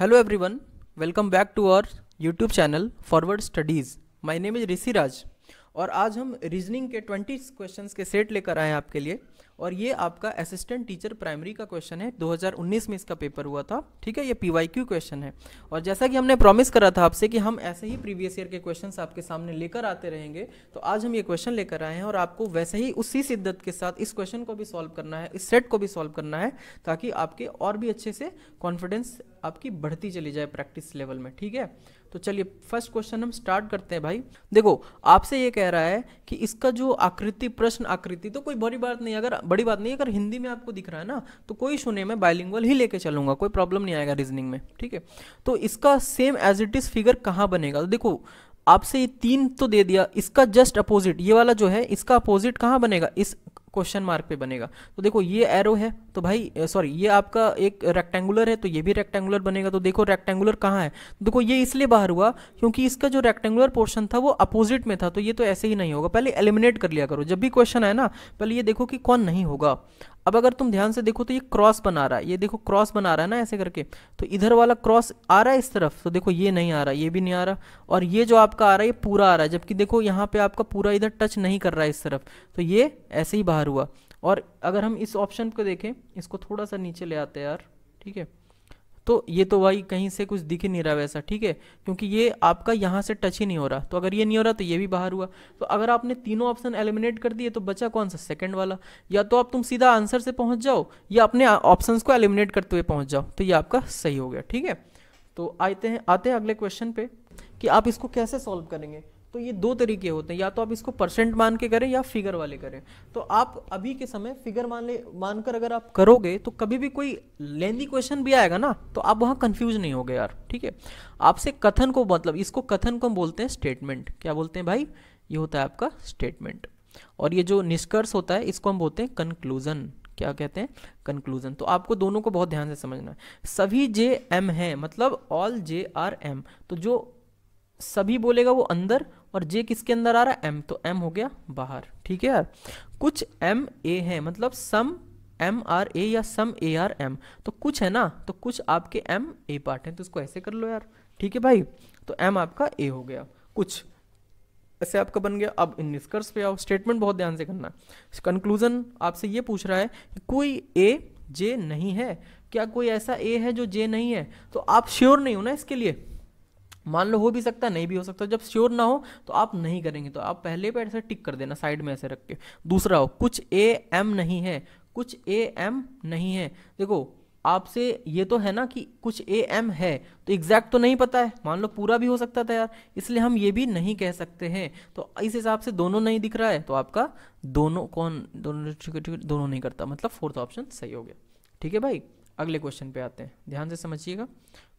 Hello everyone, welcome back to our YouTube channel Forward Studies. My name is Rishi Raj. और आज हम reasoning के 20 questions के set लेकर आए हैं आपके लिए और ये आपका असिस्टेंट टीचर प्राइमरी का क्वेश्चन है 2019 में इसका पेपर हुआ था ठीक है ये पी क्वेश्चन है और जैसा कि हमने प्रॉमिस करा था आपसे कि हम ऐसे ही प्रीवियस ईयर के क्वेश्चंस आपके सामने लेकर आते रहेंगे तो आज हम ये क्वेश्चन लेकर आए हैं और आपको वैसे ही उसी शिद्दत के साथ इस क्वेश्चन को भी सॉल्व करना है इस सेट को भी सॉल्व करना है ताकि आपके और भी अच्छे से कॉन्फिडेंस आपकी बढ़ती चली जाए प्रैक्टिस लेवल में ठीक है तो चलिए फर्स्ट क्वेश्चन हम स्टार्ट करते हैं भाई देखो आपसे ये कह रहा है कि इसका जो आकृति प्रश्न आकृति तो कोई बड़ी बात नहीं अगर बड़ी बात नहीं अगर हिंदी में आपको दिख रहा है ना तो कोई सुने मैं बाइलिंगल ही लेके चलूंगा कोई प्रॉब्लम नहीं आएगा रीजनिंग में ठीक है तो इसका same as it is figure कहाँ बनेगा तो देखो आपसे ये तीन तो दे दिया इसका जस्ट अपोजिट ये वाला जो है इसका अपोजिट कहाँ बनेगा इस क्वेश्चन मार्क पे बनेगा तो देखो ये एरो है तो भाई सॉरी ये आपका एक रेक्टेंगुलर है तो ये भी रेक्टेंगुलर बनेगा तो देखो रेक्टेंगुलर कहाँ है देखो ये इसलिए बाहर हुआ क्योंकि इसका जो रेक्टेंगुलर पोर्शन था वो अपोजिट में था तो ये तो ऐसे ही नहीं होगा पहले एलिमिनेट कर लिया करो जब भी क्वेश्चन आए ना पहले ये देखो कि कौन नहीं होगा अब अगर तुम ध्यान से देखो तो ये क्रॉस बना रहा है ये देखो क्रॉस बना रहा है ना ऐसे करके तो इधर वाला क्रॉस आ रहा है इस तरफ तो देखो ये नहीं आ रहा ये भी नहीं आ रहा और ये जो आपका आ रहा है ये पूरा आ रहा है जबकि देखो यहाँ पे आपका पूरा इधर टच नहीं कर रहा है इस तरफ तो ये ऐसे ही बाहर हुआ और अगर हम इस ऑप्शन को देखें इसको थोड़ा सा नीचे ले आते हैं यार ठीक है तो ये तो भाई कहीं से कुछ दिख ही नहीं रहा वैसा ठीक है क्योंकि ये आपका यहाँ से टच ही नहीं हो रहा तो अगर ये नहीं हो रहा तो ये भी बाहर हुआ तो अगर आपने तीनों ऑप्शन एलिमिनेट कर दिए तो बचा कौन सा सेकेंड वाला या तो आप तुम सीधा आंसर से पहुँच जाओ या अपने ऑप्शन को एलिमिनेट करते हुए पहुँच जाओ तो ये आपका सही हो गया ठीक है तो आते हैं आते हैं अगले क्वेश्चन पे कि आप इसको कैसे सॉल्व करेंगे तो ये दो तरीके होते हैं या तो आप इसको परसेंट मान के करें या फिगर वाले करें तो आप अभी के समय फिगर मान ले मानकर अगर आप करोगे तो कभी भी कोई लेंदी क्वेश्चन भी आएगा ना तो आप वहाँ कंफ्यूज नहीं होगे यार ठीक है आपसे कथन को मतलब इसको कथन को हम बोलते हैं स्टेटमेंट क्या बोलते हैं भाई ये होता है आपका स्टेटमेंट और ये जो निष्कर्ष होता है इसको हम बोलते हैं कंक्लूजन क्या कहते हैं कंक्लूजन तो आपको दोनों को बहुत ध्यान से समझना है सभी जे एम है मतलब ऑल जे आर एम तो जो सभी बोलेगा वो अंदर और जे किसके अंदर आ रहा है एम तो एम हो गया बाहर ठीक है यार कुछ एम ए है मतलब सम एम आर ए या सम ए आर एम तो कुछ है ना तो कुछ आपके एम ए पार्ट है तो इसको ऐसे कर लो यार ठीक है भाई तो एम आपका ए हो गया कुछ ऐसे आपका बन गया अब निष्कर्ष पे आओ स्टेटमेंट बहुत ध्यान से करना कंक्लूजन आपसे ये पूछ रहा है कि कोई ए जे नहीं है क्या कोई ऐसा ए है जो जे नहीं है तो आप श्योर नहीं हो ना इसके लिए मान लो हो भी सकता नहीं भी हो सकता जब श्योर ना हो तो आप नहीं करेंगे तो आप पहले पे ऐसे टिक कर देना साइड में ऐसे रख के दूसरा हो कुछ ए एम नहीं है कुछ ए एम नहीं है देखो आपसे ये तो है ना कि कुछ ए एम है तो एग्जैक्ट तो नहीं पता है मान लो पूरा भी हो सकता था यार इसलिए हम ये भी नहीं कह सकते हैं तो इस हिसाब से दोनों नहीं दिख रहा है तो आपका दोनों कौन दोनों दोनों नहीं करता मतलब फोर्थ ऑप्शन सही हो गया ठीक है भाई अगले क्वेश्चन पे आते हैं ध्यान से समझिएगा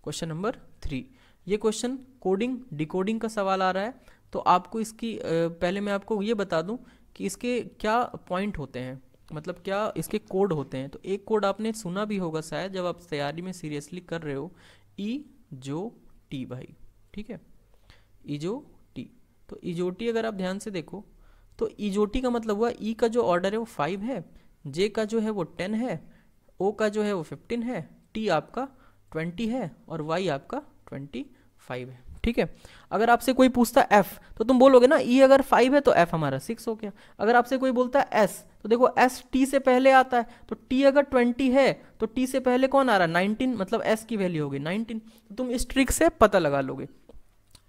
क्वेश्चन नंबर थ्री ये क्वेश्चन कोडिंग डिकोडिंग का सवाल आ रहा है तो आपको इसकी पहले मैं आपको ये बता दूं कि इसके क्या पॉइंट होते हैं मतलब क्या इसके कोड होते हैं तो एक कोड आपने सुना भी होगा शायद जब आप तैयारी में सीरियसली कर रहे हो ई e, जो टी भाई ठीक है e, जो टी तो इजोटी e, अगर आप ध्यान से देखो तो टी का मतलब हुआ ई का जो ऑर्डर है वो फाइव है जे का जो है वो टेन है ओ का जो है वो फिफ्टीन है टी आपका ट्वेंटी है और वाई आपका ट्वेंटी फाइव है ठीक है अगर आपसे कोई पूछता एफ तो तुम बोलोगे ना ई e अगर फाइव है तो एफ हमारा सिक्स हो गया अगर आपसे कोई बोलता है एस तो देखो एस टी से पहले आता है तो टी अगर ट्वेंटी है तो टी से पहले कौन आ रहा है नाइनटीन मतलब एस की वैल्यू होगी नाइनटीन तो तुम इस ट्रिक से पता लगा लोगे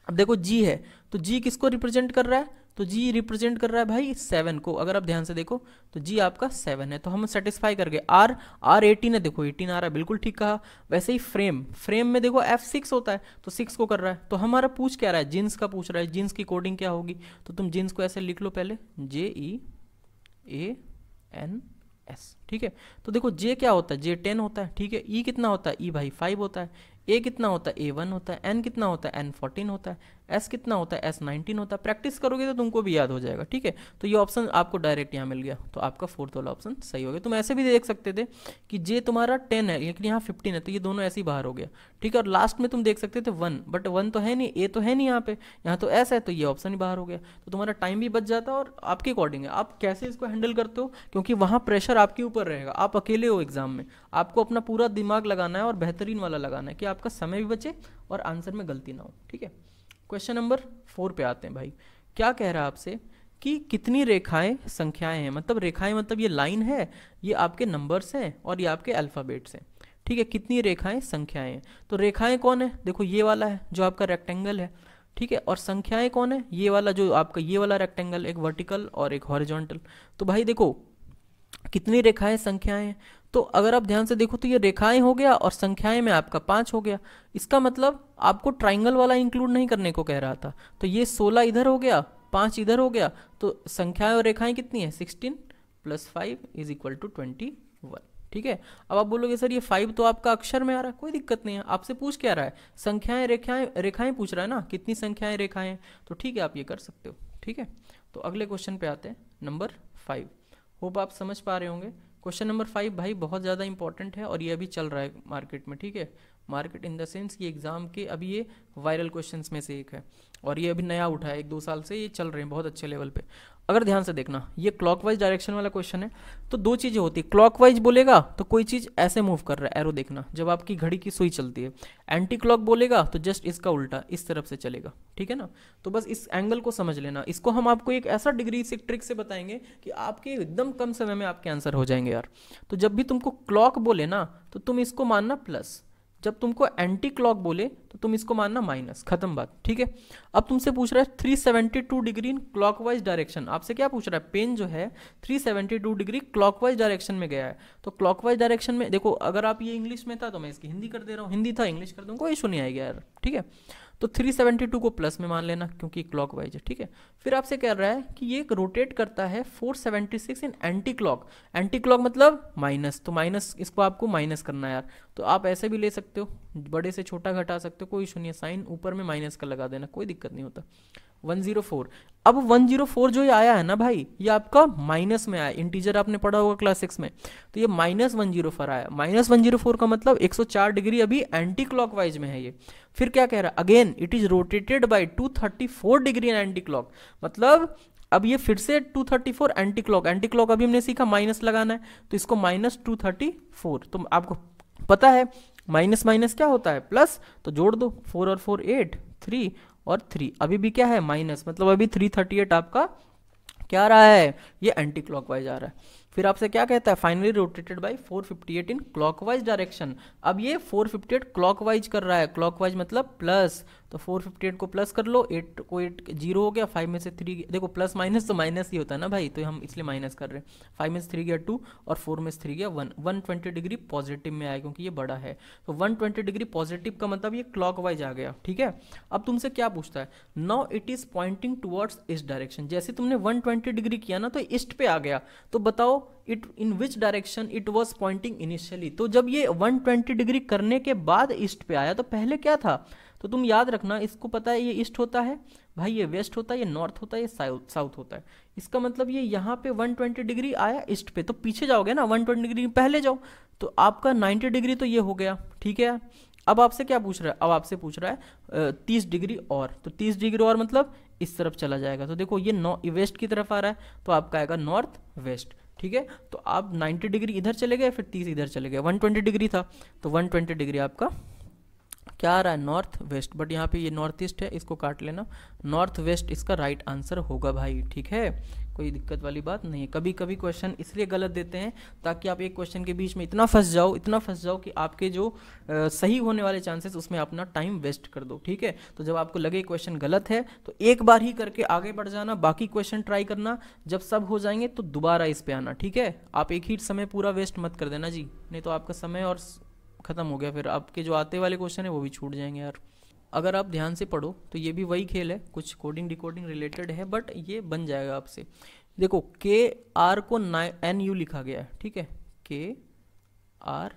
अब देखो जी है तो जी किसको रिप्रेजेंट कर रहा है तो जी रिप्रेजेंट कर रहा है भाई सेवन को अगर आप ध्यान से देखो तो जी आपका सेवन है तो हम सेटिस्फाई कर गए आर आर एटीन है देखो एटीन आ रहा है बिल्कुल ठीक कहा वैसे ही फ्रेम फ्रेम में देखो एफ सिक्स होता है तो सिक्स को कर रहा है तो हमारा पूछ क्या रहा है जींस का पूछ रहा है जींस की कोडिंग क्या होगी तो तुम जींस को ऐसे लिख लो पहले जे ई ए एन एस ठीक है तो देखो जे क्या होता है जे टेन होता है ठीक है ई e कितना होता है ई e भाई फाइव होता है ए कितना होता है ए वन होता है एन कितना होता है एन फोर्टीन होता है एस कितना होता है एस नाइनटीन होता है प्रैक्टिस करोगे तो तुमको भी याद हो जाएगा ठीक है तो ये ऑप्शन आपको डायरेक्ट यहाँ मिल गया तो आपका फोर्थ वाला ऑप्शन सही हो गया तुम ऐसे भी देख सकते थे कि जे तुम्हारा टेन है लेकिन यहाँ फिफ्टीन है तो ये दोनों ऐसे ही बाहर हो गया ठीक है और लास्ट में तुम देख सकते थे वन बट वन तो है नहीं ए तो है नहीं यहाँ पे यहाँ तो एस है तो ये ऑप्शन ही बाहर हो गया तो तुम्हारा टाइम भी बच जाता और आपके अकॉर्डिंग है आप कैसे इसको हैंडल करते हो क्योंकि वहाँ प्रेशर आपके ऊपर रहेगा आप अकेले हो एग्जाम में आपको अपना पूरा दिमाग लगाना है और बेहतरीन वाला लगाना है कि आपका समय भी बचे और आंसर में गलती ना हो ठीक है क्वेश्चन नंबर फोर पे आते हैं भाई क्या कह रहा है आपसे कि कितनी रेखाएं संख्याएं हैं मतलब रेखाएं मतलब ये लाइन है ये आपके नंबर्स हैं और ये आपके अल्फ़ाबेट्स हैं ठीक है कितनी रेखाएं संख्याएं हैं तो रेखाएं कौन है देखो ये वाला है जो आपका रेक्टेंगल है ठीक है और संख्याएं कौन है ये वाला जो आपका ये वाला रेक्टेंगल एक वर्टिकल और एक हॉरिजॉन्टल तो भाई देखो कितनी रेखाएं संख्याएं हैं तो अगर आप ध्यान से देखो तो ये रेखाएं हो गया और संख्याएं में आपका पाँच हो गया इसका मतलब आपको ट्राइंगल वाला इंक्लूड नहीं करने को कह रहा था तो ये सोलह इधर हो गया पाँच इधर हो गया तो संख्याएं और रेखाएं कितनी है sixteen plus five is equal to twenty one ठीक है अब आप बोलोगे सर ये फाइव तो आपका अक्षर में आ रहा है कोई दिक्कत नहीं है आपसे पूछ क्या रहा है संख्याएं रेखाएं रेखाएं पूछ रहा है ना कितनी संख्याएं रेखाएं तो ठीक है आप ये कर सकते हो ठीक है तो अगले क्वेश्चन पे आते हैं नंबर फाइव होप आप समझ पा रहे होंगे क्वेश्चन नंबर फाइव भाई बहुत ज़्यादा इंपॉर्टेंट है और ये अभी चल रहा है मार्केट में ठीक है मार्केट इन द सेंस कि एग्ज़ाम के अभी ये वायरल क्वेश्चंस में से एक है और ये अभी नया उठा है एक दो साल से ये चल रहे हैं बहुत अच्छे लेवल पे अगर ध्यान से देखना ये क्लॉकवाइज डायरेक्शन वाला क्वेश्चन है तो दो चीज़ें होती है क्लॉकवाइज बोलेगा तो कोई चीज़ ऐसे मूव कर रहा है एरो देखना जब आपकी घड़ी की सुई चलती है एंटी क्लॉक बोलेगा तो जस्ट इसका उल्टा इस तरफ से चलेगा ठीक है ना तो बस इस एंगल को समझ लेना इसको हम आपको एक ऐसा डिग्री से ट्रिक से बताएंगे कि आपके एकदम कम समय में आपके आंसर हो जाएंगे यार तो जब भी तुमको क्लॉक बोले ना तो तुम इसको मानना प्लस जब तुमको एंटी क्लॉक बोले तो तुम इसको मानना माइनस खत्म बात ठीक है अब तुमसे पूछ रहा है 372 डिग्री इन क्लॉकवाइज डायरेक्शन आपसे क्या पूछ रहा है पेन जो है 372 डिग्री क्लॉकवाइज डायरेक्शन में गया है तो क्लॉकवाइज डायरेक्शन में देखो अगर आप ये इंग्लिश में था तो मैं इसकी हिंदी कर दे रहा हूँ हिंदी था इंग्लिश कर दूँ कोई इशू नहीं आएगा यार ठीक है तो 372 को प्लस में मान लेना क्योंकि क्लॉक वाइज है ठीक है फिर आपसे कह रहा है कि ये रोटेट करता है 476 in anti clock anti clock मतलब माइनस तो माइनस इसको आपको माइनस करना है यार तो आप ऐसे भी ले सकते हो बड़े से छोटा घटा सकते हो कोई इशू नहीं है साइन ऊपर में माइनस का लगा देना कोई दिक्कत नहीं होता 104 अब 104 जो ये आया है ना भाई ये आपका माइनस में आया इंटीजर आपने पढ़ा होगा क्लास सिक्स में तो ये माइनस वन जीरो फोर आया माइनस वन जीरो फोर का मतलब 104 डिग्री अभी एंटी वाइज में है ये फिर क्या कह रहा है again it is rotated by 234 degree in anti clock मतलब अब ये फिर से 234 एंटी क्लॉक एंटी क्लॉक अभी हमने सीखा माइनस लगाना है तो इसको माइनस टू तो आपको पता है माइनस माइनस क्या होता है प्लस तो जोड़ दो फोर और फोर एट थ्री और थ्री अभी भी क्या है माइनस मतलब अभी थ्री थर्टी एट आपका क्या रहा है ये एंटी क्लॉकवाइज आ रहा है फिर आपसे क्या कहता है finally rotated by 458 in clockwise direction अब ये 458 क्लॉकवाइज कर रहा है क्लॉकवाइज मतलब प्लस तो 458 को प्लस कर लो 8 को 8 जीरो हो गया 5 में से 3 देखो प्लस माइनस तो माइनस ही होता है ना भाई तो हम इसलिए माइनस कर रहे हैं फाइव में से थ्री गया टू और फोर में से थ्री गया वन ट्वेंटी डिग्री पॉजिटिव में आया क्योंकि ये बड़ा है तो ट्वेंटी डिग्री पॉजिटिव का मतलब ये वाइज आ गया ठीक है अब तुमसे क्या पूछता है now it is pointing towards इस डायरेक्शन जैसे तुमने ट्वेंटी डिग्री किया ना तो ईस्ट पे आ गया तो बताओ it in which direction it was pointing initially तो जब ये 120 डिग्री करने के बाद ईस्ट पे आया तो पहले क्या था तो तुम याद रखना इसको पता है ये ईस्ट होता है भाई ये वेस्ट होता है ये नॉर्थ होता है ये साउथ साउथ होता है इसका मतलब ये यहाँ पे 120 डिग्री आया ईस्ट पे तो पीछे जाओगे ना 120 डिग्री पहले जाओ तो आपका 90 डिग्री तो ये हो गया ठीक है अब आपसे क्या पूछ रहा है अब आपसे पूछ रहा है तीस डिग्री और तो तीस डिग्री और मतलब इस तरफ चला जाएगा तो देखो ये वेस्ट की तरफ आ रहा है तो आपका आएगा नॉर्थ वेस्ट ठीक है तो आप 90 डिग्री इधर चले गए फिर 30 इधर चले गए 120 डिग्री था तो 120 डिग्री आपका क्या आ रहा है नॉर्थ वेस्ट बट यहाँ पे ये नॉर्थ ईस्ट है इसको काट लेना नॉर्थ वेस्ट इसका राइट आंसर होगा भाई ठीक है कोई दिक्कत वाली बात नहीं है कभी कभी क्वेश्चन इसलिए गलत देते हैं ताकि आप एक क्वेश्चन के बीच में इतना फंस जाओ इतना फंस जाओ कि आपके जो आ, सही होने वाले चांसेस उसमें अपना टाइम वेस्ट कर दो ठीक है तो जब आपको लगे क्वेश्चन गलत है तो एक बार ही करके आगे बढ़ जाना बाकी क्वेश्चन ट्राई करना जब सब हो जाएंगे तो दोबारा इस पर आना ठीक है आप एक ही समय पूरा वेस्ट मत कर देना जी नहीं तो आपका समय और ख़त्म हो गया फिर आपके जो आते वाले क्वेश्चन है वो भी छूट जाएंगे यार अगर आप ध्यान से पढ़ो तो ये भी वही खेल है कुछ कोडिंग डिकोडिंग रिलेटेड है बट ये बन जाएगा आपसे देखो के आर को एन यू लिखा गया है ठीक है के आर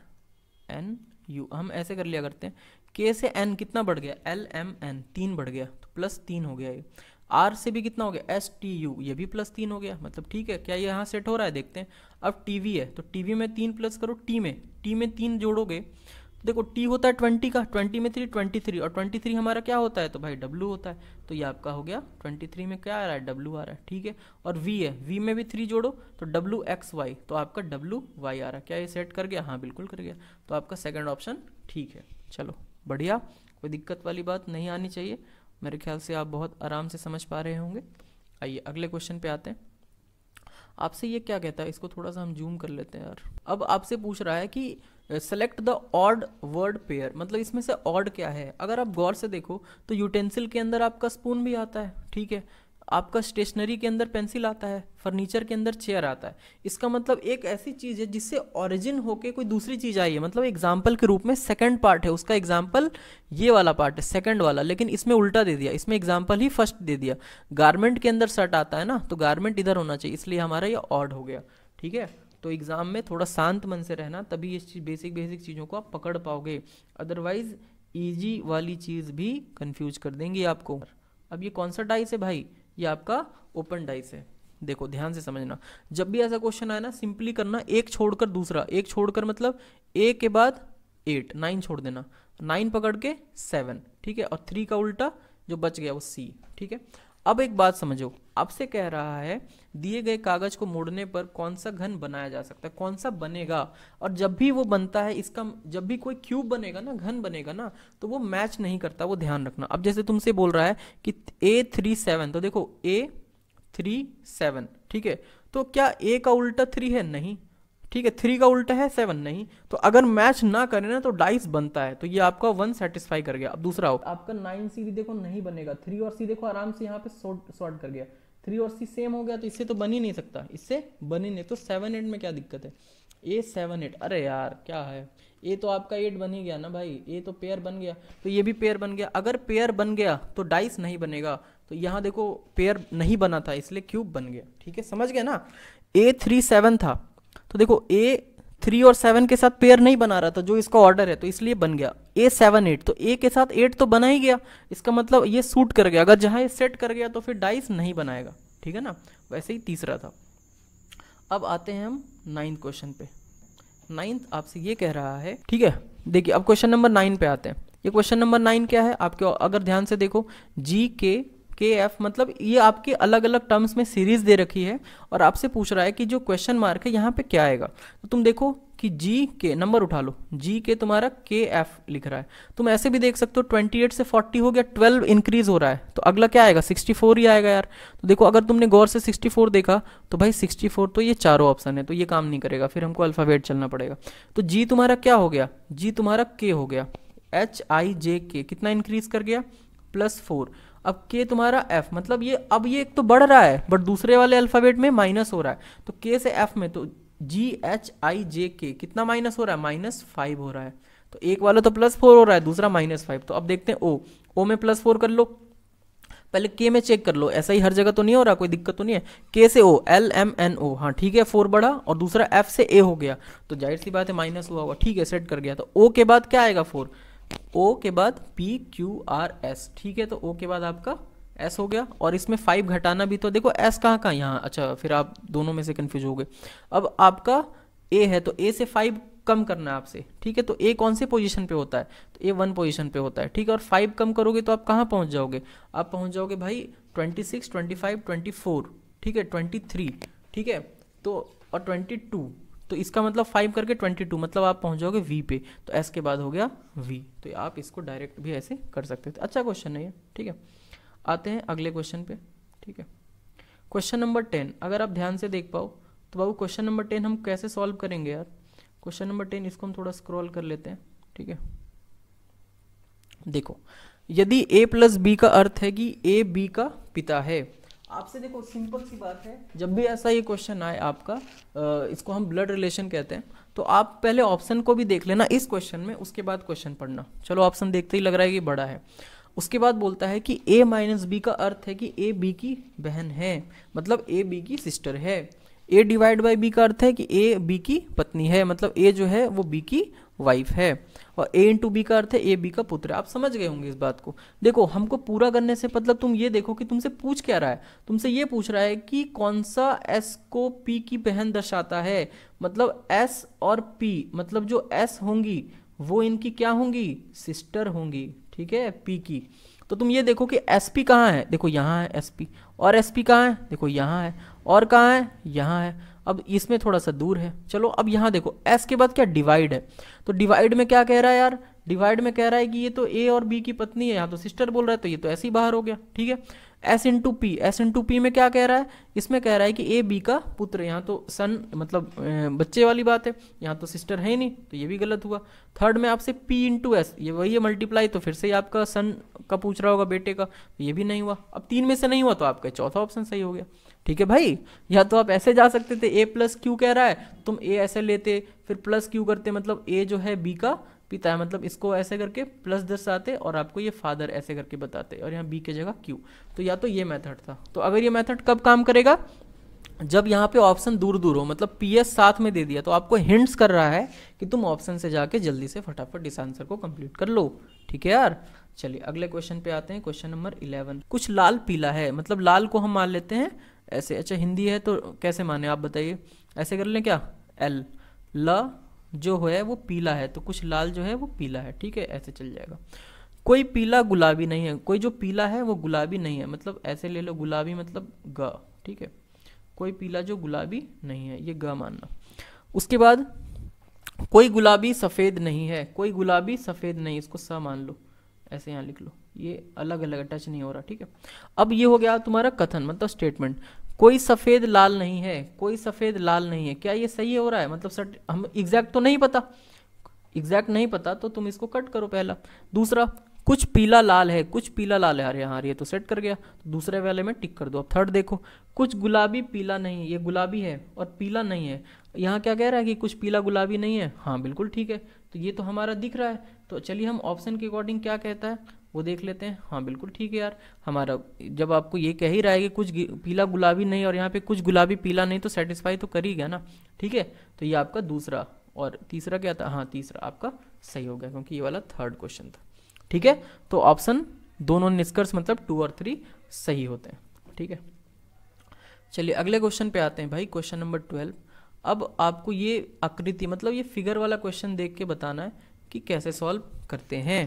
एन यू हम ऐसे कर लिया करते हैं के से एन कितना बढ़ गया एल एम एन तीन बढ़ गया तो प्लस तीन हो गया ये आर से भी कितना हो गया एस टी यू ये भी प्लस तीन हो गया मतलब ठीक है क्या ये यहाँ सेट हो रहा है देखते हैं अब टी वी है तो टी वी में तीन प्लस करो टी में टी में तीन जोड़ोगे तो देखो टी होता है ट्वेंटी का ट्वेंटी में थ्री ट्वेंटी थ्री और ट्वेंटी थ्री हमारा क्या होता है तो भाई डब्ल्यू होता है तो ये आपका हो गया ट्वेंटी थ्री में क्या आ रहा है डब्ल्यू आ रहा है ठीक है और वी है वी में भी थ्री जोड़ो तो डब्लू एक्स वाई तो आपका डब्लू वाई आ रहा है क्या ये सेट कर गया हाँ बिल्कुल कर गया तो आपका सेकेंड ऑप्शन ठीक है चलो बढ़िया कोई दिक्कत वाली बात नहीं आनी चाहिए मेरे ख्याल से आप बहुत आराम से समझ पा रहे होंगे आइए अगले क्वेश्चन पे आते हैं आपसे ये क्या कहता है इसको थोड़ा सा हम जूम कर लेते हैं यार अब आपसे पूछ रहा है कि select the odd word pair मतलब इसमें से ऑर्ड क्या है अगर आप गौर से देखो तो यूटेंसिल के अंदर आपका स्पून भी आता है ठीक है आपका स्टेशनरी के अंदर पेंसिल आता है फर्नीचर के अंदर चेयर आता है इसका मतलब एक ऐसी चीज़ है जिससे ऑरिजिन होके कोई दूसरी चीज़ आई है मतलब एग्जाम्पल के रूप में सेकंड पार्ट है उसका एग्जाम्पल ये वाला पार्ट है सेकंड वाला लेकिन इसमें उल्टा दे दिया इसमें एग्जाम्पल ही फर्स्ट दे दिया गारमेंट के अंदर शर्ट आता है ना तो गारमेंट इधर होना चाहिए इसलिए हमारा ये ऑर्ड हो गया ठीक है तो एग्ज़ाम में थोड़ा शांत मन से रहना तभी इस चीज़ बेसिक बेसिक चीज़ों को आप पकड़ पाओगे अदरवाइज़ ईजी वाली चीज़ भी कन्फ्यूज कर देंगी आपको अब ये कौन सा टाइस है भाई ये आपका ओपन डाइस है देखो ध्यान से समझना जब भी ऐसा क्वेश्चन आए ना सिंपली करना एक छोड़कर दूसरा एक छोड़कर मतलब ए के बाद एट नाइन छोड़ देना नाइन पकड़ के सेवन ठीक है और थ्री का उल्टा जो बच गया वो सी ठीक है अब एक बात समझो आपसे कह रहा है दिए गए कागज को मोड़ने पर कौन सा घन बनाया जा सकता है कौन सा बनेगा और जब भी वो बनता है इसका जब भी कोई क्यूब बनेगा ना घन बनेगा ना तो वो मैच नहीं करता वो ध्यान रखना अब जैसे तुमसे बोल रहा है कि ए थ्री सेवन तो देखो ए थ्री सेवन ठीक है तो क्या ए का उल्टा थ्री है नहीं ठीक है थ्री का उल्टा है सेवन नहीं तो अगर मैच ना करें ना तो डाइस बनता है तो ये आपका वन सेटिस्फाई कर गया अब दूसरा हो आपका नाइन सी भी देखो नहीं बनेगा थ्री और सी देखो आराम से यहाँ पे शॉर्ट कर गया थ्री और सी सेम हो गया तो इससे तो बन ही नहीं सकता इससे बन ही नहीं तो सेवन एट में क्या दिक्कत है ए सेवन एट अरे यार क्या है ए तो आपका एट बन ही गया ना भाई ए तो पेयर बन गया तो ये भी पेयर बन गया अगर पेयर बन गया तो डाइस नहीं बनेगा तो यहाँ देखो पेयर नहीं बना था इसलिए क्यूब बन गया ठीक है समझ गया ना ए थ्री सेवन था तो देखो ए थ्री और सेवन के साथ पेयर नहीं बना रहा था जो इसका ऑर्डर है तो इसलिए बन गया ए सेवन एट तो ए के साथ एट तो बना ही गया इसका मतलब ये सूट कर गया अगर जहाँ ये सेट कर गया तो फिर डाइस नहीं बनाएगा ठीक है ना वैसे ही तीसरा था अब आते हैं हम नाइन्थ क्वेश्चन पे नाइन्थ आपसे ये कह रहा है ठीक है देखिए अब क्वेश्चन नंबर नाइन पे आते हैं ये क्वेश्चन नंबर नाइन क्या है आपके अगर ध्यान से देखो जी के के एफ मतलब ये आपके अलग अलग टर्म्स में सीरीज दे रखी है और आपसे पूछ रहा है कि जो क्वेश्चन मार्क है यहाँ पे क्या आएगा तो तुम देखो कि जी के नंबर उठा लो जी के तुम्हारा के एफ लिख रहा है तुम ऐसे भी देख सकते हो ट्वेंटी एट से फोर्टी हो गया ट्वेल्व इंक्रीज हो रहा है तो अगला क्या आएगा सिक्सटी फोर ही आएगा यार तो देखो अगर तुमने गौर से सिक्सटी फोर देखा तो भाई सिक्सटी फोर तो ये चारों ऑप्शन है तो ये काम नहीं करेगा फिर हमको अल्फ़ाबेट चलना पड़ेगा तो जी तुम्हारा क्या हो गया जी तुम्हारा के हो गया एच आई जे के कितना इंक्रीज कर गया प्लस फोर अब के तुम्हारा एफ मतलब ये अब ये एक तो बढ़ रहा है बट दूसरे वाले अल्फ़ाबेट में माइनस हो रहा है तो के से एफ में तो जी एच आई जे के कितना माइनस हो रहा है माइनस फाइव हो रहा है तो एक वाला तो प्लस फोर हो रहा है दूसरा माइनस फाइव तो अब देखते हैं ओ ओ में प्लस फोर कर लो पहले के में चेक कर लो ऐसा ही हर जगह तो नहीं हो रहा कोई दिक्कत तो नहीं है के से O L M N O हाँ ठीक है फोर बढ़ा और दूसरा एफ से ए हो गया तो जाहिर सी बात है माइनस हुआ हुआ ठीक है सेट कर गया तो ओ के बाद क्या आएगा फोर ओ के बाद पी क्यू आर एस ठीक है तो ओ के बाद आपका एस हो गया और इसमें फाइव घटाना भी तो देखो एस कहाँ कहाँ यहाँ अच्छा फिर आप दोनों में से कन्फ्यूज हो गए अब आपका ए है तो ए से फाइव कम करना है आपसे ठीक है तो ए कौन से पोजीशन पे होता है तो ए वन पोजीशन पे होता है ठीक है और फाइव कम करोगे तो आप कहाँ पहुँच जाओगे आप पहुँच जाओगे भाई twenty six twenty five twenty four ठीक है ट्वेंटी थ्री ठीक है तो और ट्वेंटी टू तो इसका मतलब फाइव करके ट्वेंटी टू मतलब आप पहुंच जाओगे वी पे तो एस के बाद हो गया वी तो आप इसको डायरेक्ट भी ऐसे कर सकते थे अच्छा क्वेश्चन है ये ठीक है आते हैं अगले क्वेश्चन पे ठीक है क्वेश्चन नंबर टेन अगर आप ध्यान से देख पाओ तो बाबू क्वेश्चन नंबर टेन हम कैसे सॉल्व करेंगे यार क्वेश्चन नंबर टेन इसको हम थोड़ा स्क्रॉल कर लेते हैं ठीक है देखो यदि ए प्लस बी का अर्थ है कि ए बी का पिता है आपसे देखो सिंपल सी बात है जब भी ऐसा ये क्वेश्चन आए आपका इसको हम ब्लड रिलेशन कहते हैं तो आप पहले ऑप्शन को भी देख लेना इस क्वेश्चन में उसके बाद क्वेश्चन पढ़ना चलो ऑप्शन देखते ही लग रहा है कि बड़ा है उसके बाद बोलता है कि ए माइनस बी का अर्थ है कि ए बी की बहन है मतलब ए बी की सिस्टर है ए डिवाइड बाई बी का अर्थ है कि ए बी की पत्नी है मतलब ए जो है वो बी की वाइफ है और ए टू बी का अर्थ है ए बी का पुत्र है आप समझ गए होंगे इस बात को देखो हमको पूरा करने से मतलब तुम ये देखो कि तुमसे पूछ क्या रहा है तुमसे ये पूछ रहा है कि कौन सा एस को पी की बहन दर्शाता है मतलब एस और पी मतलब जो एस होंगी वो इनकी क्या होंगी सिस्टर होंगी ठीक है पी की तो तुम ये देखो कि एस पी कहाँ है देखो यहाँ है एस पी और एस पी कहाँ है देखो यहाँ है और कहाँ है यहाँ है अब इसमें थोड़ा सा दूर है चलो अब यहाँ देखो एस के बाद क्या डिवाइड है तो डिवाइड में क्या कह रहा है यार डिवाइड में कह रहा है कि ये तो ए और बी की पत्नी है यहाँ तो सिस्टर बोल रहा है तो ये तो ऐसे ही बाहर हो गया ठीक है S into P S into P में क्या कह रहा है इसमें कह रहा है कि ए बी का पुत्र यहाँ तो सन मतलब बच्चे वाली बात है यहाँ तो सिस्टर है ही नहीं तो ये भी गलत हुआ थर्ड में आपसे पी इंटू एस ये वही है मल्टीप्लाई तो फिर से ही आपका सन का पूछ रहा होगा बेटे का तो ये भी नहीं हुआ अब तीन में से नहीं हुआ तो आपका चौथा ऑप्शन सही हो गया ठीक है भाई या तो आप ऐसे जा सकते थे ए प्लस क्यू कह रहा है तुम ए ऐसे लेते फिर प्लस क्यू करते मतलब ए जो है बी का पिता है मतलब इसको ऐसे करके प्लस दर्शाते और आपको ये फादर ऐसे करके बताते और यहाँ बी के जगह क्यू तो या तो ये मेथड था तो अगर ये मेथड कब काम करेगा जब यहाँ पे ऑप्शन दूर दूर हो मतलब पी साथ में दे दिया तो आपको हिंट्स कर रहा है कि तुम ऑप्शन से जाके जल्दी से फटाफट इस आंसर को कंप्लीट कर लो ठीक है यार चलिए अगले क्वेश्चन पे आते हैं क्वेश्चन नंबर इलेवन कुछ लाल पीला है मतलब लाल को हम मान लेते हैं ऐसे अच्छा हिंदी है तो कैसे माने आप बताइए ऐसे कर लें क्या एल ल जो है वो पीला है तो कुछ लाल जो है वो पीला है ठीक है ऐसे चल जाएगा कोई पीला गुलाबी नहीं है कोई जो पीला है वो गुलाबी नहीं है मतलब ऐसे ले लो गुलाबी मतलब ग ठीक है कोई पीला जो गुलाबी नहीं है ये ग मानना उसके बाद कोई गुलाबी सफ़ेद नहीं है कोई गुलाबी सफ़ेद नहीं इसको स मान लो ऐसे यहाँ लिख लो ये अलग अलग टच नहीं हो रहा ठीक है अब ये हो गया तुम्हारा कथन मतलब स्टेटमेंट कोई सफ़ेद लाल नहीं है कोई सफ़ेद लाल नहीं है क्या ये सही हो रहा है मतलब सर हम एग्जैक्ट तो नहीं पता एग्जैक्ट नहीं पता तो तुम इसको कट करो पहला दूसरा कुछ पीला लाल है कुछ पीला लाल है अरे हाँ ये तो सेट कर गया तो दूसरे वाले में टिक कर दो अब थर्ड देखो कुछ गुलाबी पीला नहीं है ये गुलाबी है और पीला नहीं है यहाँ क्या कह रहा है कि कुछ पीला गुलाबी नहीं है हाँ बिल्कुल ठीक है तो ये तो हमारा दिख रहा है तो चलिए हम ऑप्शन के अकॉर्डिंग क्या कहता है वो देख लेते हैं हाँ बिल्कुल ठीक है यार हमारा जब आपको ये कह ही रहा है कि कुछ पीला गुलाबी नहीं और यहाँ पे कुछ गुलाबी पीला नहीं तो सेटिस्फाई तो कर ही गया ना ठीक है तो ये आपका दूसरा और तीसरा क्या था हाँ तीसरा आपका सही हो गया क्योंकि ये वाला थर्ड क्वेश्चन था ठीक है तो ऑप्शन दोनों निष्कर्ष मतलब टू और थ्री सही होते हैं ठीक है चलिए अगले क्वेश्चन पे आते हैं भाई क्वेश्चन नंबर ट्वेल्व अब आपको ये आकृति मतलब ये फिगर वाला क्वेश्चन देख के बताना है कि कैसे सॉल्व करते हैं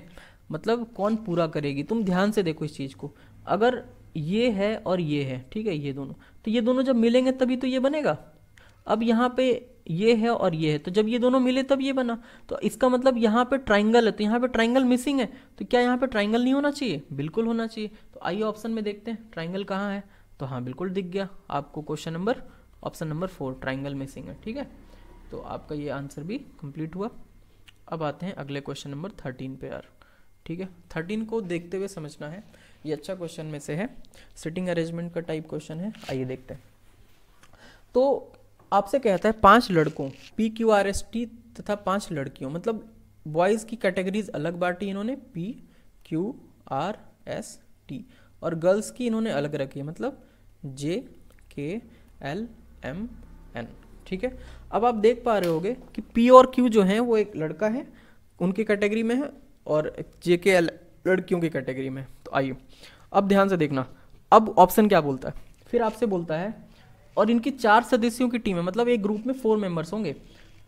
मतलब कौन पूरा करेगी तुम ध्यान से देखो इस चीज़ को अगर ये है और ये है ठीक है ये दोनों तो ये दोनों जब मिलेंगे तभी तो ये बनेगा अब यहाँ पे ये है और ये है तो जब ये दोनों मिले तब ये बना तो इसका मतलब यहाँ पे ट्राइंगल है तो यहाँ पे ट्राइंगल मिसिंग है तो क्या यहाँ पे ट्राइंगल नहीं होना चाहिए बिल्कुल होना चाहिए तो आइए ऑप्शन में देखते हैं ट्राइंगल कहाँ है तो हाँ बिल्कुल दिख गया आपको question number option number four triangle missing है ठीक है तो आपका ये आंसर भी कंप्लीट हुआ अब आते हैं अगले क्वेश्चन नंबर थर्टीन पे यार ठीक है थर्टीन को देखते हुए समझना है ये अच्छा क्वेश्चन में से है सिटिंग अरेंजमेंट का टाइप क्वेश्चन है आइए देखते हैं तो आपसे कहता है पांच लड़कों P Q R S T तथा पांच लड़कियों मतलब बॉयज़ की कैटेगरीज अलग बांटी इन्होंने P Q R S T और गर्ल्स की इन्होंने अलग रखी है मतलब जे के एल एम एन ठीक है अब आप देख पा रहे होगे कि पी और क्यू जो हैं वो एक लड़का है उनकी कैटेगरी में है और जे के लड़कियों की कैटेगरी में तो आइए अब ध्यान से देखना अब ऑप्शन क्या बोलता है फिर आपसे बोलता है और इनकी चार सदस्यों की टीम है मतलब एक ग्रुप में फोर मेंबर्स होंगे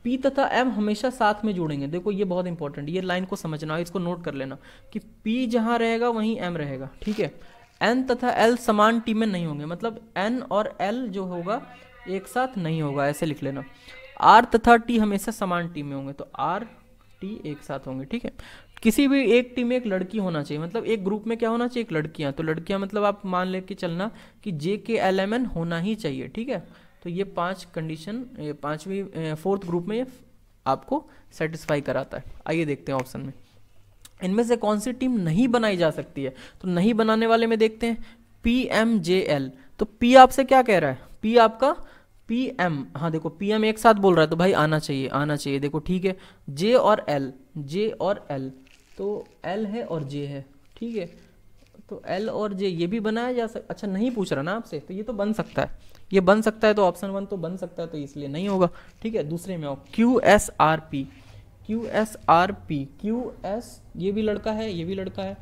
पी तथा एम हमेशा साथ में जुड़ेंगे देखो ये बहुत इंपॉर्टेंट ये लाइन को समझना है इसको नोट कर लेना कि पी जहाँ रहेगा वहीं एम रहेगा ठीक है एन तथा एल समान टीम में नहीं होंगे मतलब एन और एल जो होगा एक साथ नहीं होगा ऐसे लिख लेना आर तथा टी हमेशा समान टीम में होंगे तो आर टी एक साथ होंगे ठीक है किसी भी एक टीम में एक लड़की होना चाहिए मतलब एक ग्रुप में क्या होना चाहिए एक लड़कियां तो लड़कियां मतलब आप मान लेके चलना कि जे के एल एम एन होना ही चाहिए ठीक है तो ये पांच कंडीशन ये पांचवी फोर्थ ग्रुप में आपको सेटिस्फाई कराता है आइए देखते हैं ऑप्शन में इनमें से कौन सी टीम नहीं बनाई जा सकती है तो नहीं बनाने वाले में देखते हैं पी एम जे एल तो पी आपसे क्या कह रहा है पी आपका पी एम हाँ देखो पी एम एक साथ बोल रहा है तो भाई आना चाहिए आना चाहिए देखो ठीक है जे और एल जे और एल तो एल है और जे है ठीक है तो एल और जे ये भी बनाया जा सकता अच्छा नहीं पूछ रहा ना आपसे तो ये तो बन सकता है ये बन सकता है तो ऑप्शन वन तो बन सकता है तो इसलिए नहीं होगा ठीक है दूसरे में आओ Q S R P Q S R P Q S ये भी लड़का है ये भी लड़का है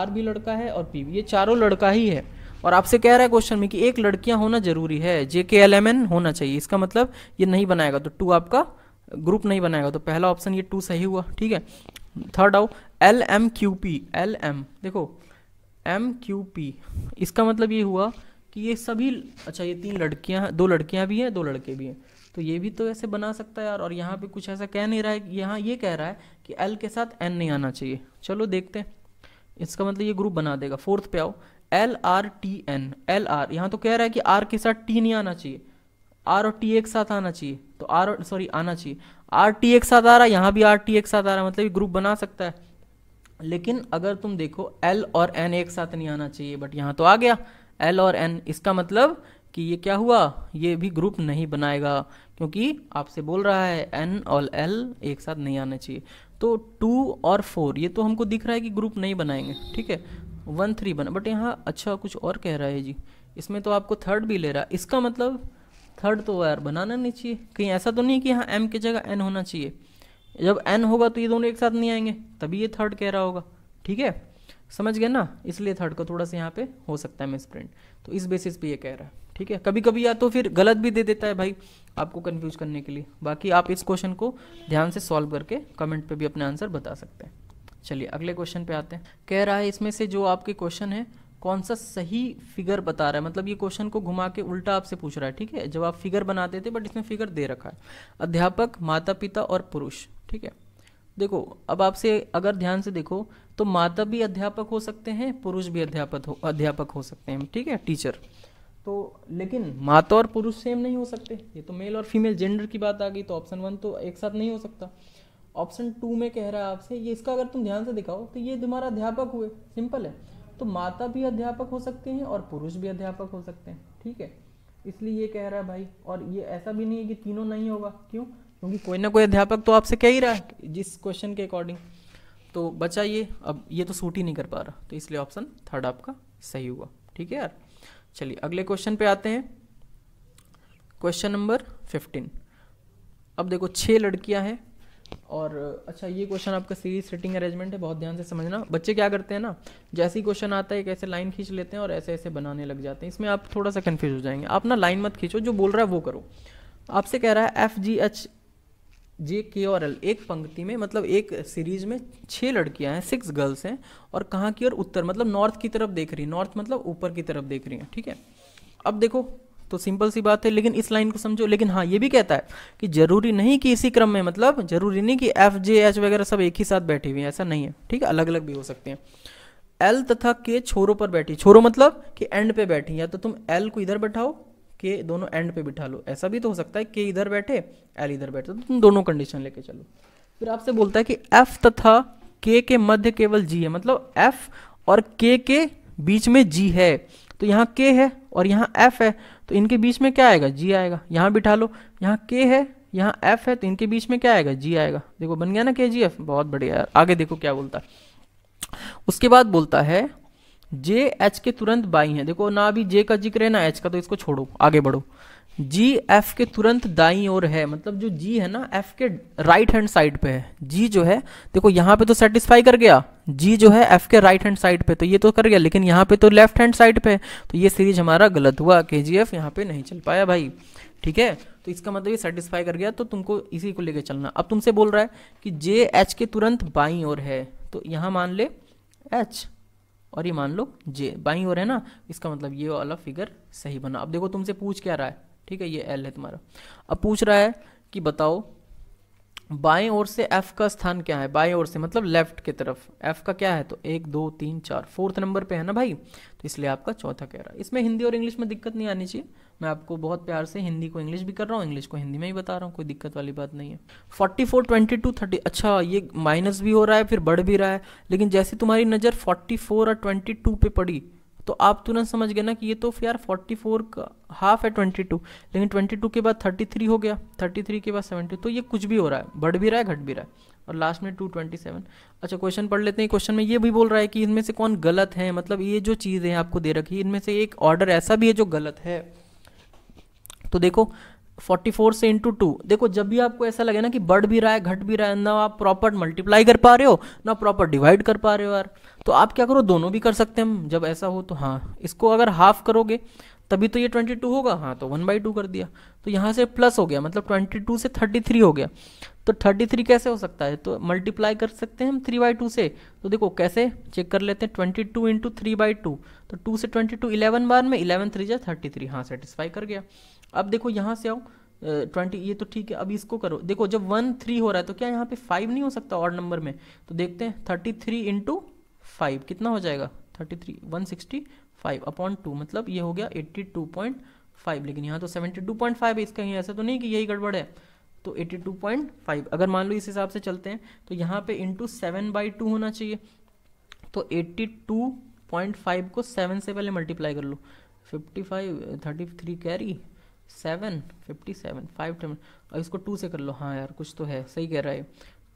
आर भी लड़का है और पी भी ये चारों लड़का ही है और आपसे कह रहा है क्वेश्चन में कि एक लड़कियां होना जरूरी है जे के एल एम एन होना चाहिए इसका मतलब ये नहीं बनाएगा तो टू आपका ग्रुप नहीं बनाएगा तो पहला ऑप्शन ये टू सही हुआ ठीक है थर्ड आओ L M Q P L M देखो एम क्यू पी इसका मतलब ये हुआ कि ये सभी अच्छा ये तीन लड़कियां दो लड़कियां भी हैं दो लड़के भी हैं तो ये भी तो ऐसे बना सकता है यार और यहाँ पे कुछ ऐसा कह नहीं रहा है यहाँ ये कह रहा है कि एल के साथ एन नहीं आना चाहिए चलो देखते हैं इसका मतलब ये ग्रुप बना देगा फोर्थ पे आओ L R T N L R यहाँ तो कह रहा है कि आर के साथ टी नहीं आना चाहिए आर और टी एक साथ आना चाहिए तो आर सॉरी आना चाहिए आर टी एक साथ आ रहा है यहाँ भी आर टी एक साथ आ रहा है मतलब ग्रुप बना सकता है लेकिन अगर तुम देखो एल और एन एक साथ नहीं आना चाहिए बट यहाँ तो आ गया एल और एन इसका मतलब कि ये क्या हुआ ये भी ग्रुप नहीं बनाएगा क्योंकि आपसे बोल रहा है एन और एल एक साथ नहीं आना चाहिए तो टू और फोर ये तो हमको दिख रहा है कि ग्रुप नहीं बनाएंगे ठीक है वन थ्री बना बट यहाँ अच्छा कुछ और कह रहा है जी इसमें तो आपको थर्ड भी ले रहा है इसका मतलब थर्ड तो यार बनाना नहीं चाहिए कहीं ऐसा तो नहीं कि हाँ एम की जगह एन होना चाहिए जब एन होगा तो ये दोनों एक साथ नहीं आएंगे तभी ये थर्ड कह रहा होगा ठीक है समझ गए ना इसलिए थर्ड का थोड़ा सा यहाँ पे हो सकता है मिसप्रिंट तो इस बेसिस पे ये कह रहा है ठीक है कभी कभी या तो फिर गलत भी दे देता है भाई आपको कन्फ्यूज करने के लिए बाकी आप इस क्वेश्चन को ध्यान से सॉल्व करके कमेंट पर भी अपने आंसर बता सकते हैं चलिए अगले क्वेश्चन पे आते हैं कह रहा है इसमें से जो आपके क्वेश्चन है कौन सा सही फिगर बता रहा है मतलब ये क्वेश्चन को घुमा के उल्टा आपसे पूछ रहा है ठीक है जब आप फिगर बनाते थे बट इसमें फिगर दे रखा है अध्यापक माता पिता और पुरुष ठीक है देखो अब आपसे अगर ध्यान से देखो तो माता भी अध्यापक हो सकते हैं पुरुष भी अध्यापक हो अध्यापक हो सकते हैं ठीक है टीचर तो लेकिन माता और पुरुष सेम नहीं हो सकते ये तो मेल और फीमेल जेंडर की बात आ गई तो ऑप्शन वन तो एक साथ नहीं हो सकता ऑप्शन टू में कह रहा है आपसे ये इसका अगर तुम ध्यान से दिखाओ तो ये तुम्हारा अध्यापक हुए सिंपल है तो माता भी अध्यापक हो सकते हैं और पुरुष भी अध्यापक हो सकते हैं ठीक है इसलिए ये कह रहा है भाई और ये ऐसा भी नहीं है कि तीनों नहीं होगा क्यों क्योंकि कोई ना कोई अध्यापक तो आपसे कह ही रहा है जिस क्वेश्चन के अकॉर्डिंग तो बचा ये अब ये तो सूट ही नहीं कर पा रहा तो इसलिए ऑप्शन थर्ड आपका सही हुआ ठीक है यार चलिए अगले क्वेश्चन पे आते हैं क्वेश्चन नंबर फिफ्टीन अब देखो छह लड़कियां हैं और अच्छा ये क्वेश्चन आपका सीरीज सेटिंग अरेंजमेंट है बहुत ध्यान से समझना बच्चे क्या करते हैं ना जैसे ही क्वेश्चन आता है एक ऐसे लाइन खींच लेते हैं और ऐसे ऐसे बनाने लग जाते हैं इसमें आप थोड़ा सा कन्फ्यूज हो जाएंगे आप ना लाइन मत खींचो जो बोल रहा है वो करो आपसे कह रहा है एफ जी एच जे के और एल एक पंक्ति में मतलब एक सीरीज में छः लड़कियां हैं सिक्स गर्ल्स हैं और कहाँ की और उत्तर मतलब नॉर्थ की तरफ देख रही है नॉर्थ मतलब ऊपर की तरफ देख रही हैं ठीक है अब देखो तो सिंपल सी बात है लेकिन इस लाइन को समझो लेकिन हाँ ये भी कहता है कि जरूरी नहीं कि इसी क्रम में मतलब जरूरी नहीं कि एफ जे एच वगैरह सब एक ही साथ बैठी हुई है ऐसा नहीं है ठीक है अलग अलग भी हो सकते हैं एल तथा के छोरों पर बैठी छोरों मतलब कि एंड पे बैठी या तो तुम एल को इधर बैठाओ के दोनों एंड पे बिठा लो ऐसा भी तो हो सकता है के इधर बैठे एल इधर बैठे तो तुम दोनों कंडीशन लेके चलो फिर आपसे बोलता है कि एफ तथा के के मध्य केवल जी है मतलब एफ और के के बीच में जी है तो यहाँ के है और यहाँ एफ है तो इनके बीच में क्या आएगा जी आएगा यहाँ बिठा लो यहाँ के है यहाँ एफ है तो इनके बीच में क्या आएगा जी आएगा देखो बन गया ना के जी एफ बहुत बढ़िया यार आगे देखो क्या बोलता है उसके बाद बोलता है जे एच के तुरंत बाई है देखो ना अभी जे का जिक्र है ना एच का तो इसको छोड़ो आगे बढ़ो जी एफ के तुरंत दाई ओर है मतलब जो जी है ना एफ के राइट हैंड साइड पे है जी जो है देखो यहाँ पे तो सेटिस्फाई कर गया जी जो है एफ के राइट हैंड साइड पे तो ये तो कर गया लेकिन यहाँ पे तो लेफ्ट हैंड साइड पे तो ये सीरीज हमारा गलत हुआ के जी एफ यहाँ पे नहीं चल पाया भाई ठीक है तो इसका मतलब ये सेटिस्फाई कर गया तो तुमको इसी को लेके चलना अब तुमसे बोल रहा है कि जे एच के तुरंत बाई ओर है तो यहाँ मान ले एच और ये मान लो जे बाई ओर है ना इसका मतलब ये वाला फिगर सही बना अब देखो तुमसे पूछ क्या रहा है ठीक है ये एल है तुम्हारा अब पूछ रहा है कि बताओ बाएं ओर से एफ का स्थान क्या है बाएं ओर से मतलब लेफ्ट की तरफ एफ का क्या है तो एक दो तीन चार फोर्थ नंबर पे है ना भाई तो इसलिए आपका चौथा कह रहा है इसमें हिंदी और इंग्लिश में दिक्कत नहीं आनी चाहिए मैं आपको बहुत प्यार से हिंदी को इंग्लिश भी कर रहा हूँ इंग्लिश को हिंदी में ही बता रहा हूँ कोई दिक्कत वाली बात नहीं है forty four twenty two thirty अच्छा ये माइनस भी हो रहा है फिर बढ़ भी रहा है लेकिन जैसे तुम्हारी नज़र फोर्टी फोर और ट्वेंटी टू पे पड़ी तो आप तुरंत समझ गए ना कि ये तो यार 44 का हाफ है 22 लेकिन 22 के बाद 33 हो गया 33 के बाद 70 तो ये कुछ भी हो रहा है बढ़ भी रहा है घट भी रहा है और लास्ट में 227 अच्छा क्वेश्चन पढ़ लेते हैं क्वेश्चन में ये भी बोल रहा है कि इनमें से कौन गलत है मतलब ये जो चीज़ें आपको दे रखी है इनमें से एक ऑर्डर ऐसा भी है जो गलत है तो देखो फोर्टी फोर से इंटू टू देखो जब भी आपको ऐसा लगे ना कि बढ़ भी रहा है घट भी रहा है ना आप प्रॉपर मल्टीप्लाई कर पा रहे हो ना प्रॉपर डिवाइड कर पा रहे हो यार तो आप क्या करो दोनों भी कर सकते हैं जब ऐसा हो तो हाँ इसको अगर हाफ करोगे तभी तो ये ट्वेंटी टू होगा हाँ तो वन बाई टू कर दिया तो यहाँ से प्लस हो गया मतलब ट्वेंटी टू से थर्टी थ्री हो गया तो थर्टी थ्री कैसे हो सकता है तो मल्टीप्लाई कर सकते हैं हम थ्री बाई टू से तो देखो कैसे चेक कर लेते हैं twenty two into three by two तो टू से ट्वेंटी टू इलेवन बार में इलेवन थ्री जाए थर्टी थ्री हाँ सेटिस्फाई कर गया अब देखो यहाँ से आओ ट्वेंटी ये तो ठीक है अब इसको करो देखो जब वन थ्री हो रहा है तो क्या यहाँ पे फाइव नहीं हो सकता और नंबर में तो देखते हैं थर्टी थ्री इंटू फाइव कितना हो जाएगा thirty three one sixty five upon two मतलब ये हो गया एट्टी टू पॉइंट फाइव लेकिन यहाँ तो सेवेंटी टू पॉइंट फाइव है इसका यहीं ऐसा तो नहीं कि यही गड़बड़ है तो एट्टी टू पॉइंट फाइव अगर मान लो इस हिसाब से चलते हैं तो यहाँ पे इंटू सेवन बाई टू होना चाहिए तो एट्टी टू पॉइंट फाइव को सेवन से पहले मल्टीप्लाई कर लो fifty five thirty three carry seven fifty seven five ten और इसको टू से कर लो हाँ यार कुछ तो है सही कह रहा है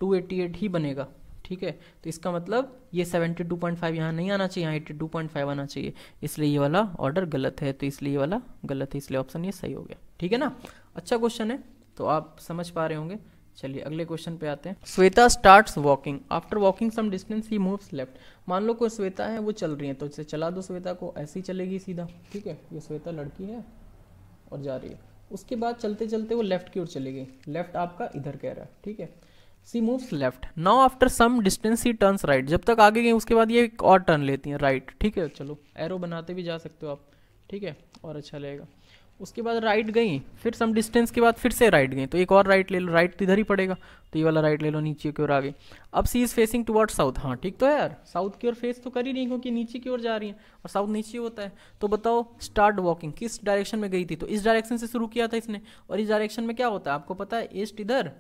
टू एट्टी एट ही बनेगा ठीक है तो इसका मतलब ये सेवेंटी टू पॉइंट फाइव यहाँ नहीं आना चाहिए यहाँ एट्टी टू पॉइंट फाइव आना चाहिए इसलिए ये वाला ऑर्डर गलत है तो इसलिए ये वाला गलत है इसलिए ऑप्शन ये सही हो गया ठीक है ना अच्छा क्वेश्चन है तो आप समझ पा रहे होंगे चलिए अगले क्वेश्चन पे आते हैं Shweta starts walking after walking some distance ही मूव्स लेफ्ट मान लो कोई श्वेता है वो चल रही है तो इसे चला दो श्वेता को ऐसे ही चलेगी सीधा ठीक है ये श्वेता लड़की है और जा रही है उसके बाद चलते चलते वो लेफ्ट की ओर चली गई लेफ्ट आपका इधर कह रहा है ठीक है she moves left now after some distance she turns right जब तक आगे गई उसके बाद ये एक और टर्न लेती हैं राइट ठीक है चलो एरो बनाते भी जा सकते हो आप ठीक है और अच्छा लगेगा उसके बाद राइट गई फिर सम डिस्टेंस के बाद फिर से राइट गई तो एक और राइट ले लो राइट तो इधर ही पड़ेगा तो ये वाला राइट ले लो नीचे की ओर आ गई अब she is facing toward south हाँ ठीक तो है यार साउथ की ओर फेस तो कर ही नहीं क्योंकि नीचे की ओर जा रही है और साउथ नीचे होता है तो बताओ स्टार्ट वॉकिंग किस डायरेक्शन में गई थी तो इस डायरेक्शन से शुरू किया था इसने और इस डायरेक्शन में क्या होता है आपको पता है ईस्ट इधर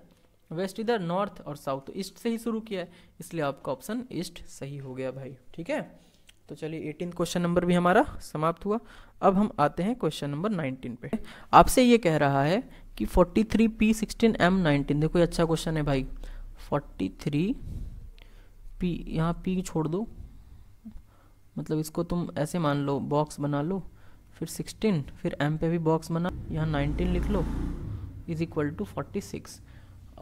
वेस्ट इधर नॉर्थ और साउथ तो ईस्ट से ही शुरू किया है इसलिए आपका ऑप्शन ईस्ट सही हो गया भाई ठीक है तो चलिए एटीन क्वेश्चन नंबर भी हमारा समाप्त हुआ अब हम आते हैं क्वेश्चन नंबर नाइनटीन पे आपसे ये कह रहा है कि forty three P sixteen M nineteen देखो ये अच्छा क्वेश्चन है भाई फोर्टी थ्री पी यहाँ पी छोड़ दो मतलब इसको तुम ऐसे मान लो बॉक्स बना लो फिर सिक्सटीन फिर एम पे भी बॉक्स बना यहाँ नाइनटीन लिख लो is equal to forty six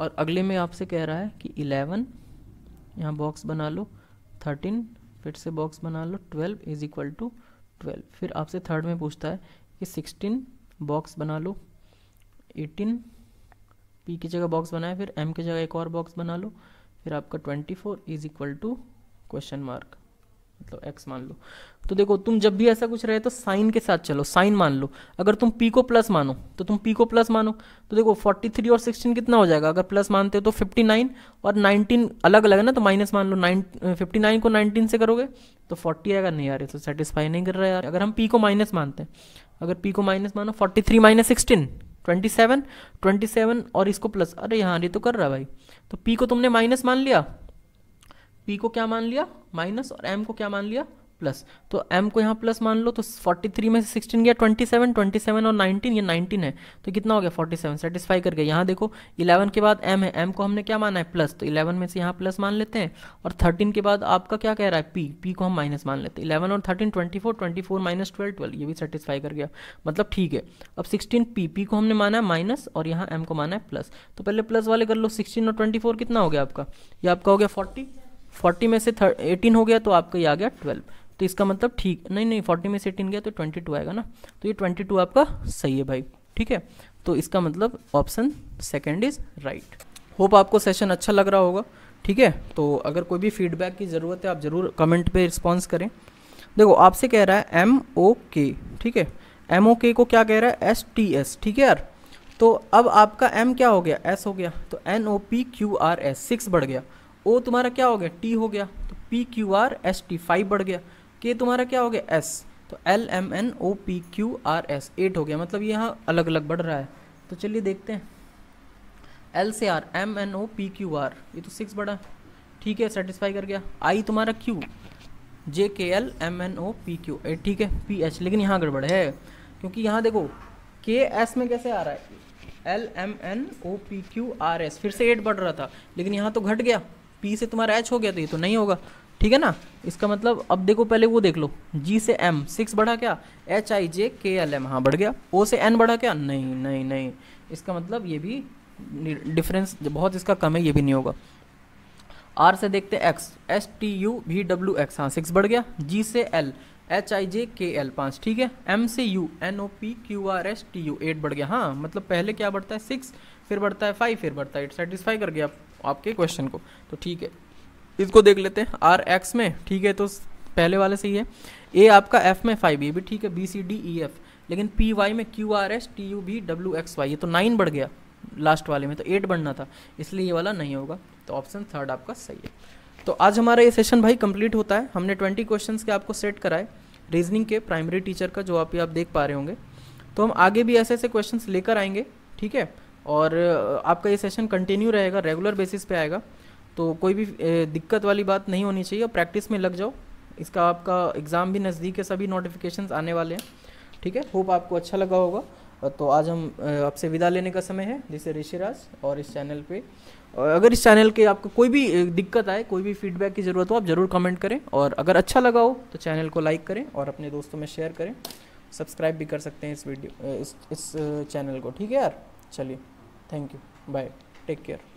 और अगले में आपसे कह रहा है कि इलेवन यहाँ बॉक्स बना लो थर्टीन फिर से बॉक्स बना लो twelve is equal to twelve फिर आपसे थर्ड में पूछता है कि सिक्सटीन बॉक्स बना लो एटीन पी की जगह बॉक्स बनाए फिर एम की जगह एक और बॉक्स बना लो फिर आपका twenty four is equal to question mark मतलब एक्स मान लो तो देखो तुम जब भी ऐसा कुछ रहे तो साइन के साथ चलो साइन मान लो अगर तुम पी को प्लस मानो तो तुम पी को प्लस मानो तो देखो 43 और 16 कितना हो जाएगा अगर प्लस मानते हो तो 59 और 19 अलग अलग है ना तो माइनस मान लो नाइन फिफ्टी को 19 से करोगे तो 40 आएगा नहीं यार ये तो सेटिस्फाई नहीं कर रहा यार अगर हम पी को माइनस मानते हैं अगर पी को माइनस मानो forty three minus sixteen twenty seven twenty seven और इसको प्लस अरे यहाँ ये तो कर रहा है भाई तो पी को तुमने माइनस मान लिया पी को क्या मान लिया माइनस और एम को क्या मान लिया प्लस तो एम को यहाँ प्लस मान लो तो 43 में से 16 गया 27 27 और 19 ये 19 है तो कितना हो गया 47 सेटिस्फाई कर गया यहाँ देखो 11 के बाद m है m को हमने क्या माना है प्लस तो 11 में से यहाँ प्लस मान लेते हैं और 13 के बाद आपका क्या कह रहा है p p को हम माइनस मान लेते हैं 11 और 13 24 24 माइनस ट्वेल्व ट्वेल्व ये भी सेटिस्फाई कर गया मतलब ठीक है अब सिक्सटीन पी पी को हमने माना है माइनस और यहाँ एम को माना है प्लस तो पहले प्लस वाले कर लो सिक्सटीन और ट्वेंटी कितना हो गया आपका ये आपका हो गया फोर्टी फोर्टी में से एटीन हो गया तो आपका ये आ गया ट्वेल्व तो इसका मतलब ठीक नहीं नहीं फोर्टी में से एटीन गया तो ट्वेंटी टू आएगा ना तो ये ट्वेंटी टू आपका सही है भाई ठीक है तो इसका मतलब option second is right hope आपको सेशन अच्छा लग रहा होगा ठीक है तो अगर कोई भी फीडबैक की ज़रूरत है आप ज़रूर कमेंट पे रिस्पॉन्स करें देखो आपसे कह रहा है एम ओ के ठीक है एम ओ के को क्या कह रहा है एस टी एस ठीक है यार तो अब आपका एम क्या हो गया एस हो गया तो N O P Q R S six बढ़ गया ओ तुम्हारा क्या हो गया टी हो गया तो P Q R S T five बढ़ गया के तुम्हारा क्या हो गया एस तो L M N O P Q R S eight हो गया मतलब ये यहाँ अलग अलग बढ़ रहा है तो चलिए देखते हैं एल से R M N O P Q R ये तो सिक्स बढ़ा ठीक है सेटिस्फाई कर गया आई तुम्हारा Q J K L M N O P Q eight ठीक है पी एच लेकिन यहाँ गड़बड़ है क्योंकि यहाँ देखो के एस में कैसे आ रहा है L M N O P Q R S फिर से एट बढ़ रहा था लेकिन यहाँ तो घट गया पी से तुम्हारा एच हो गया तो ये तो नहीं होगा ठीक है ना इसका मतलब अब देखो पहले वो देख लो जी से एम सिक्स बढ़ा क्या H I J K L M हाँ बढ़ गया ओ से एन बढ़ा क्या नहीं नहीं नहीं इसका मतलब ये भी डिफरेंस बहुत इसका कम है ये भी नहीं होगा आर से देखते X S T U V W X हाँ सिक्स बढ़ गया जी से L H I J K L पाँच ठीक है एम से U N O P Q R S T U eight बढ़ गया हाँ मतलब पहले क्या बढ़ता है सिक्स फिर बढ़ता है फाइव फिर बढ़ता है एट सेटिस्फाई कर गया आपके क्वेश्चन को तो ठीक है इसको देख लेते हैं आर एक्स में ठीक है तो पहले वाले से ही है ए आपका एफ में फाइव ये भी ठीक है B C D E F लेकिन पी वाई में Q R S T U V W X Y ये तो नाइन बढ़ गया लास्ट वाले में तो एट बढ़ना था इसलिए ये वाला नहीं होगा तो ऑप्शन थर्ड आपका सही है तो आज हमारा ये सेशन भाई कंप्लीट होता है हमने ट्वेंटी क्वेश्चन के आपको सेट कराए रीजनिंग के प्राइमरी टीचर का जो आप ये आप देख पा रहे होंगे तो हम आगे भी ऐसे ऐसे क्वेश्चन लेकर आएंगे ठीक है और आपका ये सेशन कंटिन्यू रहेगा रेगुलर बेसिस पे आएगा तो कोई भी दिक्कत वाली बात नहीं होनी चाहिए प्रैक्टिस में लग जाओ इसका आपका एग्ज़ाम भी नज़दीक है सभी नोटिफिकेशन आने वाले हैं ठीक है होप आपको अच्छा लगा होगा तो आज हम आपसे विदा लेने का समय है जिसे ऋषिराज और इस चैनल पे अगर इस चैनल के आपको कोई भी दिक्कत आए कोई भी फीडबैक की ज़रूरत हो आप ज़रूर कमेंट करें और अगर अच्छा लगा हो तो चैनल को लाइक करें और अपने दोस्तों में शेयर करें सब्सक्राइब भी कर सकते हैं इस वीडियो इस इस चैनल को ठीक है यार चलिए thank you bye take care